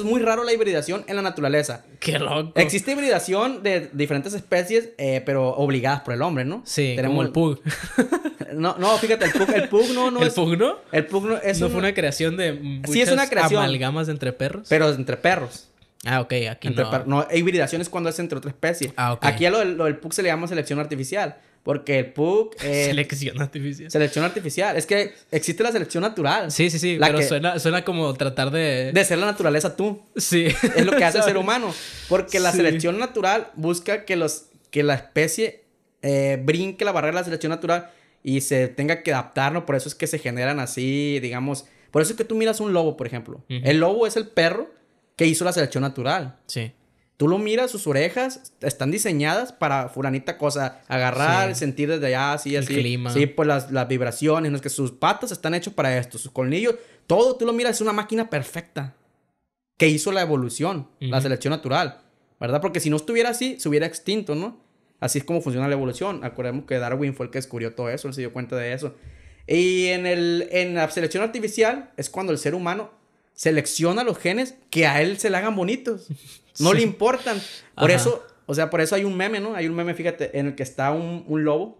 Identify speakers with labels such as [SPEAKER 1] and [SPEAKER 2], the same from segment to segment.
[SPEAKER 1] es muy raro la hibridación en la naturaleza. Qué loco. Existe hibridación de diferentes especies,
[SPEAKER 2] eh, pero obligadas por el hombre, ¿no? Sí, Tenemos... el pug. no, no, fíjate, el pug, el pug no, no ¿El Pug no? El pug no es... No fue una creación de muchas sí, es una creación, amalgamas entre perros. Pero
[SPEAKER 1] entre perros. Ah, ok, aquí no. hibridación es cuando es entre otra especie. Ah, aquí a lo del pug se le llama selección artificial. Porque el PUC. Eh, selección artificial. Selección artificial. Es
[SPEAKER 2] que existe la selección natural. Sí, sí, sí. pero suena, suena como tratar de. De ser la naturaleza tú. Sí. Es lo que hace el ser humano.
[SPEAKER 1] Porque la selección natural busca que, los, que la especie eh, brinque la barrera de la selección natural y se tenga que ¿no? Por eso es que se generan así, digamos. Por eso es que tú miras un lobo, por ejemplo. El lobo es el perro que hizo la selección natural. Sí. Tú lo miras, sus orejas están diseñadas para furanita cosa, agarrar, sentir desde allá, así, El Clima. Sí, pues las, vibraciones, no es que sus patas están hechas para esto, sus colmillos, todo tú lo miras, es una máquina perfecta que hizo la evolución, la selección natural, ¿verdad? Porque si no estuviera así, se hubiera extinto, ¿no? Así es como funciona la evolución. Acordemos que Darwin fue el que descubrió todo eso, él se dio cuenta de eso. Y en, el, en la selección artificial es cuando el ser humano selecciona los genes que a él se le hagan bonitos. No le importan. Por eso, o sea, por eso hay un meme, ¿no? Hay un meme, fíjate, en el que está un, un lobo.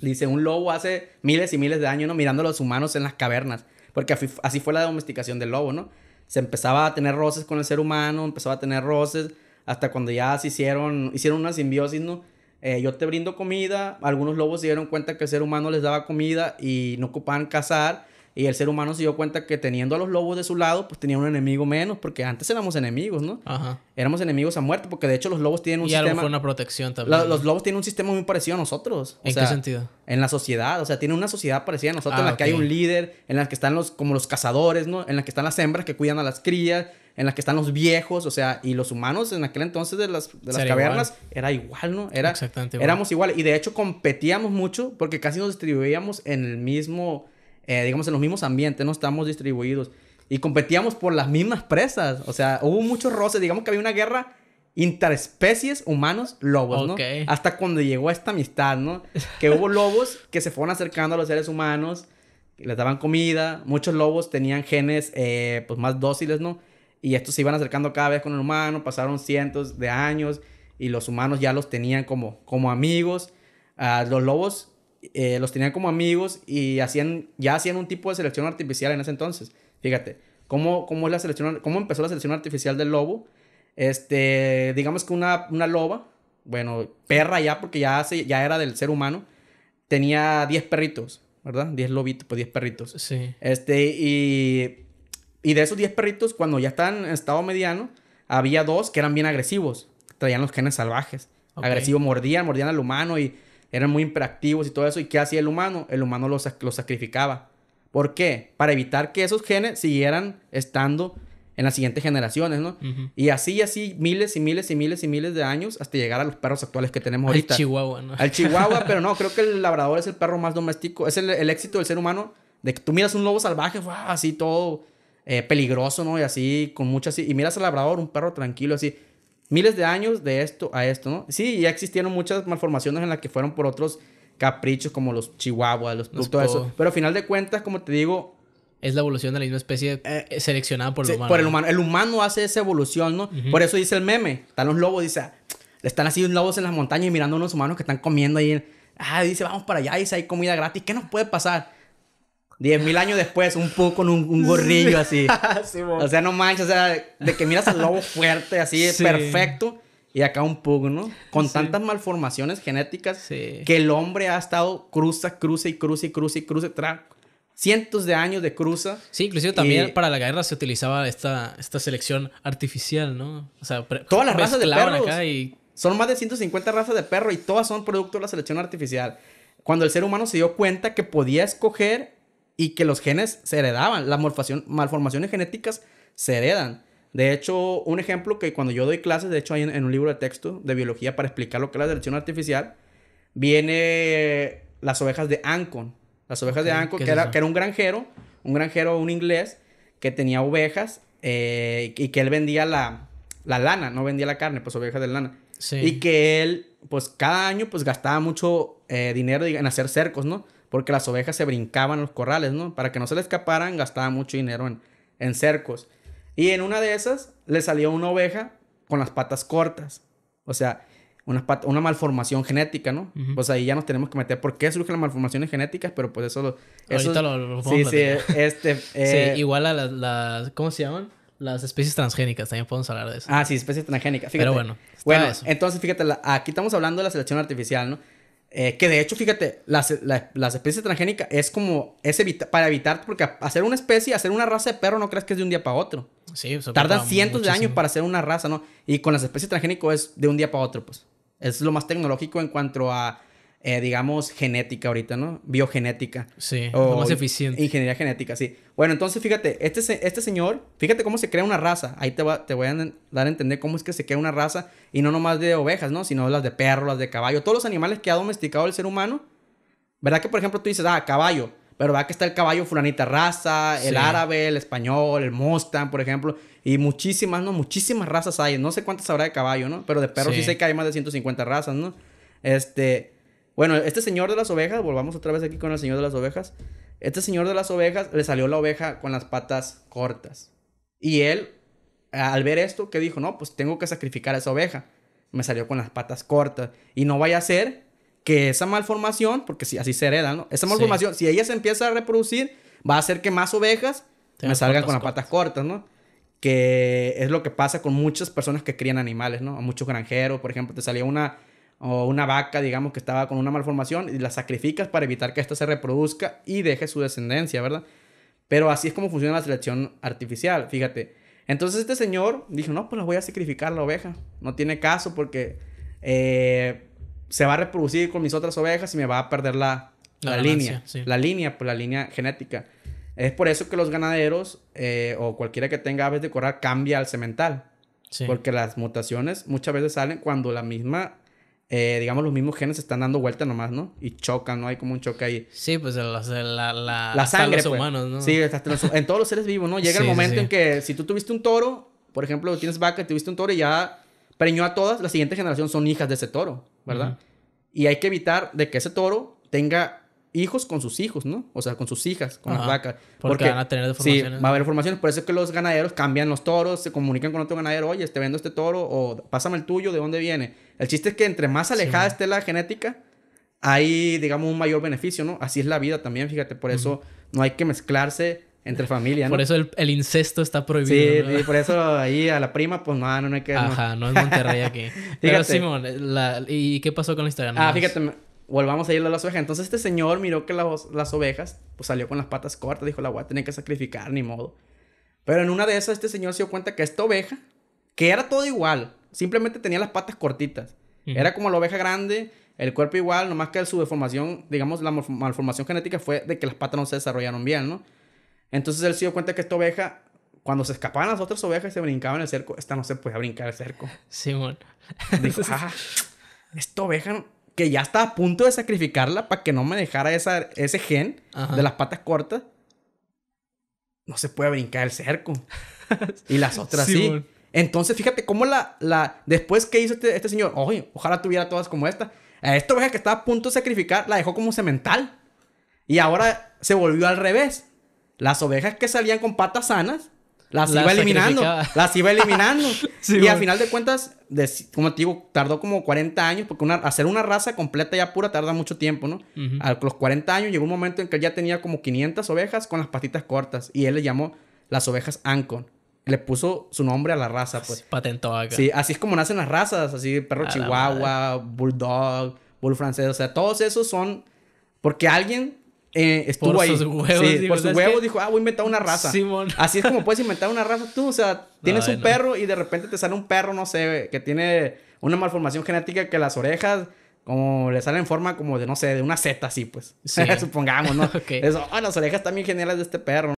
[SPEAKER 1] Dice, un lobo hace miles y miles de años, ¿no? Mirando a los humanos en las cavernas. Porque así fue la domesticación del lobo, ¿no? Se empezaba a tener roces con el ser humano, empezaba a tener roces, hasta cuando ya se hicieron, hicieron una simbiosis, ¿no? Eh, yo te brindo comida, algunos lobos se dieron cuenta que el ser humano les daba comida y no ocupaban cazar, y el ser humano se dio cuenta que teniendo a los lobos de su lado, pues tenía un enemigo menos, porque antes éramos enemigos, ¿no? Ajá. Éramos enemigos a muerte, porque de hecho los lobos tienen un sistema. Y una protección también. los lobos tienen un sistema muy parecido a nosotros. ¿En qué sentido? En la sociedad, o sea, tienen una sociedad parecida a nosotros en ah, la que hay un líder, en la que están los, como los cazadores, ¿no? En la que están las hembras que cuidan a las crías, en la que están los viejos, o sea, y los humanos en aquel entonces de las, cavernas era igual, ¿no? Era, Exactamente igual. Éramos iguales. Y de hecho competíamos mucho porque casi nos distribuíamos en el mismo eh, digamos, en los mismos ambientes, no estamos distribuidos. Y competíamos por las mismas presas. O sea, hubo muchos roces. Digamos que había una guerra interespecies humanos lobos, Hasta cuando llegó esta amistad, ¿no? Que hubo lobos que se fueron acercando a los seres humanos, les daban comida, muchos lobos tenían genes eh, pues más dóciles, ¿no? Y estos se iban acercando cada vez con el humano, pasaron cientos de años y los humanos ya los tenían como, como amigos. Ah, los lobos eh, los tenían como amigos y hacían, ya hacían un tipo de selección artificial en ese entonces. Fíjate, cómo, cómo la selección, cómo empezó la selección artificial del lobo. Este, digamos que una, loba, bueno, perra ya, porque ya, ya era del ser humano, tenía 10 perritos, ¿verdad? 10 lobitos, pues 10 perritos. Sí. Este, y, de esos 10 perritos, cuando ya estaban en estado mediano, había dos que eran bien agresivos, traían los genes salvajes. agresivo Agresivos, mordían, mordían al humano y eran muy imperactivos y todo eso. ¿Y qué hacía el humano? El humano los, los sacrificaba. ¿Por qué? Para evitar que esos genes siguieran estando en las siguientes generaciones, ¿no? Y así, así, miles y miles y miles y miles de años hasta llegar a los perros actuales que tenemos ahorita. Al Chihuahua, ¿no? Al Chihuahua, pero no, creo que el labrador es el perro más doméstico, es el, el éxito del ser humano, de que tú miras un lobo salvaje, así todo eh, peligroso, ¿no? Y así, con muchas... Y miras al labrador, un perro tranquilo, así miles de años de esto a esto, ¿no? Sí, ya existieron muchas malformaciones en las que fueron por otros caprichos como los chihuahuas, los, todo eso.
[SPEAKER 2] Pero al final de cuentas, como te digo, es la evolución de la misma especie eh,
[SPEAKER 1] seleccionada por el humano. Por el humano. El humano hace esa evolución, ¿no? Por eso dice el meme. Están los lobos, dice, están así los lobos en las montañas y mirando a unos humanos que están comiendo ahí. Ah, dice, vamos para allá, dice, hay comida gratis. ¿Qué nos puede pasar? Diez mil años después, un poco con un, gorrillo así.
[SPEAKER 2] o sea,
[SPEAKER 1] no manches, o sea, de que miras al lobo fuerte, así, perfecto. Y acá un poco, ¿no? Con tantas malformaciones genéticas que el hombre ha estado cruza, cruza y cruza y cruza y cruza. Tra cientos de años de cruza. Sí, inclusive también
[SPEAKER 2] para la guerra se utilizaba esta, esta selección artificial, ¿no? O sea, todas las razas de perros. y...
[SPEAKER 1] Son más de 150 razas de perro y todas son producto de la selección artificial. Cuando el ser humano se dio cuenta que podía escoger y que los genes se heredaban, las malformaciones genéticas se heredan. De hecho, un ejemplo que cuando yo doy clases, de hecho hay en, un libro de texto de biología para explicar lo que es la selección artificial, viene las ovejas de Ancon. Las ovejas de Ancon, que, era, un granjero, un granjero, un inglés, que tenía ovejas eh, y que él vendía la, la, lana, no vendía la carne, pues ovejas de lana. Y que él, pues cada año, pues gastaba mucho eh, dinero en hacer cercos, ¿no? porque las ovejas se brincaban los corrales, ¿no? Para que no se le escaparan, gastaba mucho dinero en, cercos. Y en una de esas le salió una oveja con las patas cortas. O sea, una, una malformación genética, ¿no? Pues ahí ya nos tenemos que meter por qué surgen las malformaciones genéticas, pero pues eso lo... Ahorita lo, Sí, sí, este, sí, eh,
[SPEAKER 2] igual a las... ¿Cómo se llaman? Las especies transgénicas, también podemos hablar de eso. Ah, sí, especies transgénicas, fíjate. Pero bueno, bueno,
[SPEAKER 1] entonces fíjate, aquí estamos hablando de la selección artificial, ¿no? Eh, que de hecho, fíjate, las, las, especies transgénicas es como, es para evitar, porque hacer una especie, hacer una raza de perro no crees que es de un día para otro. Sí, Tardan cientos de años para hacer una raza, ¿no? Y con las especies transgénicas es de un día para otro, pues. Es lo más tecnológico en cuanto a eh, digamos, genética ahorita, ¿no? Biogenética. Sí, o más eficiente. Ingeniería genética, sí. Bueno, entonces fíjate, este, este señor, fíjate cómo se crea una raza. Ahí te, va, te voy a dar a entender cómo es que se crea una raza y no nomás de ovejas, ¿no? Sino las de perro, las de caballo, todos los animales que ha domesticado el ser humano. ¿Verdad que, por ejemplo, tú dices, ah, caballo? Pero ¿verdad que está el caballo fulanita raza, el árabe, el español, el Mustang, por ejemplo? Y muchísimas, ¿no? Muchísimas razas hay. No sé cuántas habrá de caballo, ¿no? Pero de perro sí sé que hay más de 150 razas, ¿no? Este... Bueno, este señor de las ovejas, volvamos otra vez aquí con el señor de las ovejas. Este señor de las ovejas le salió la oveja con las patas cortas. Y él, al ver esto, ¿qué dijo, no, pues tengo que sacrificar a esa oveja. Me salió con las patas cortas. Y no vaya a ser que esa malformación, porque si, así se hereda, ¿no? Esa malformación, si ella se empieza a reproducir, va a hacer que más ovejas me salgan con las patas cortas, ¿no? Que es lo que pasa con muchas personas que crían animales, ¿no? A muchos granjeros, por ejemplo, te salía una o una vaca, digamos, que estaba con una malformación y la sacrificas para evitar que ésta se reproduzca y deje su descendencia, ¿verdad? Pero así es como funciona la selección artificial, fíjate. Entonces este señor dijo, no, pues la voy a sacrificar la oveja. No tiene caso porque eh, se va a reproducir con mis otras ovejas y me va a perder la, línea. La línea, pues la línea genética. Es por eso que los ganaderos eh, o cualquiera que tenga aves de corral cambia al cemental. Porque las mutaciones muchas veces salen cuando la misma eh, digamos, los mismos genes están dando vuelta nomás, ¿no? Y chocan, ¿no? Hay como un choque ahí. Sí, pues
[SPEAKER 2] la, la, la sangre. los pues. humanos, ¿no? Sí, en todos los seres vivos, ¿no? Llega el momento en
[SPEAKER 1] que si tú tuviste un toro, por ejemplo, tienes vaca, tuviste un toro y ya preñó a todas, la siguiente generación son hijas de ese toro, ¿verdad? Y hay que evitar de que ese toro tenga hijos con sus hijos, ¿no? O sea, con sus hijas, con las vacas. Porque, van a tener deformaciones. Sí, va a haber formaciones. Por eso es que los ganaderos cambian los toros, se comunican con otro ganadero, oye, te vendo este toro o pásame el tuyo, ¿de dónde viene? El chiste es que entre más alejada esté la genética, hay, digamos, un mayor beneficio, ¿no? Así es la vida también, fíjate. Por eso no hay que mezclarse entre familia, Por eso
[SPEAKER 2] el, incesto está prohibido. Sí, y por eso
[SPEAKER 1] ahí a la prima, pues no, no, hay que. Ajá, no, es Monterrey aquí. Simón, ¿y qué pasó con la Ah, fíjate, volvamos a ir a las ovejas. Entonces este señor miró que las, ovejas, pues salió con las patas cortas, dijo, la voy tenía que sacrificar, ni modo. Pero en una de esas este señor se dio cuenta que esta oveja, que era todo igual, simplemente tenía las patas cortitas. Era como la oveja grande, el cuerpo igual, nomás que su deformación, digamos, la malformación genética fue de que las patas no se desarrollaron bien, ¿no? Entonces él se dio cuenta que esta oveja, cuando se escapaban las otras ovejas y se brincaban en el cerco, esta no se podía brincar el cerco. Simón. Sí, Dijo, ah, esta oveja que ya estaba a punto de sacrificarla para que no me dejara esa, ese gen de las patas cortas, no se puede brincar el cerco. y las otras sí. Entonces, fíjate cómo la, la. Después que hizo este, este señor, oye, ojalá tuviera todas como esta. A esta oveja que estaba a punto de sacrificar, la dejó como semental. Y ahora se volvió al revés. Las ovejas que salían con patas sanas, las, iba eliminando. Las iba eliminando. y al final de cuentas, como te digo, tardó como 40 años, porque una, hacer una raza completa ya pura tarda mucho tiempo, ¿no? A los 40 años llegó un momento en que él ya tenía como 500 ovejas con las patitas cortas, y él le llamó las ovejas Ancon. Le puso su nombre a la
[SPEAKER 2] raza, pues. patentó acá. Sí,
[SPEAKER 1] así es como nacen las razas, así perro chihuahua, bulldog, bull francés, o sea, todos esos son porque alguien eh, estuvo por ahí. Sus huevos, sus huevos dijo, ah, voy a inventar una raza. Así es como puedes inventar una raza tú. O sea, tienes un perro y de repente te sale un perro, no sé, que tiene una malformación genética que las orejas como le salen en forma como de, no sé, de una seta así, pues. Supongamos, ¿no? okay. Eso, ah, las orejas también geniales de este perro.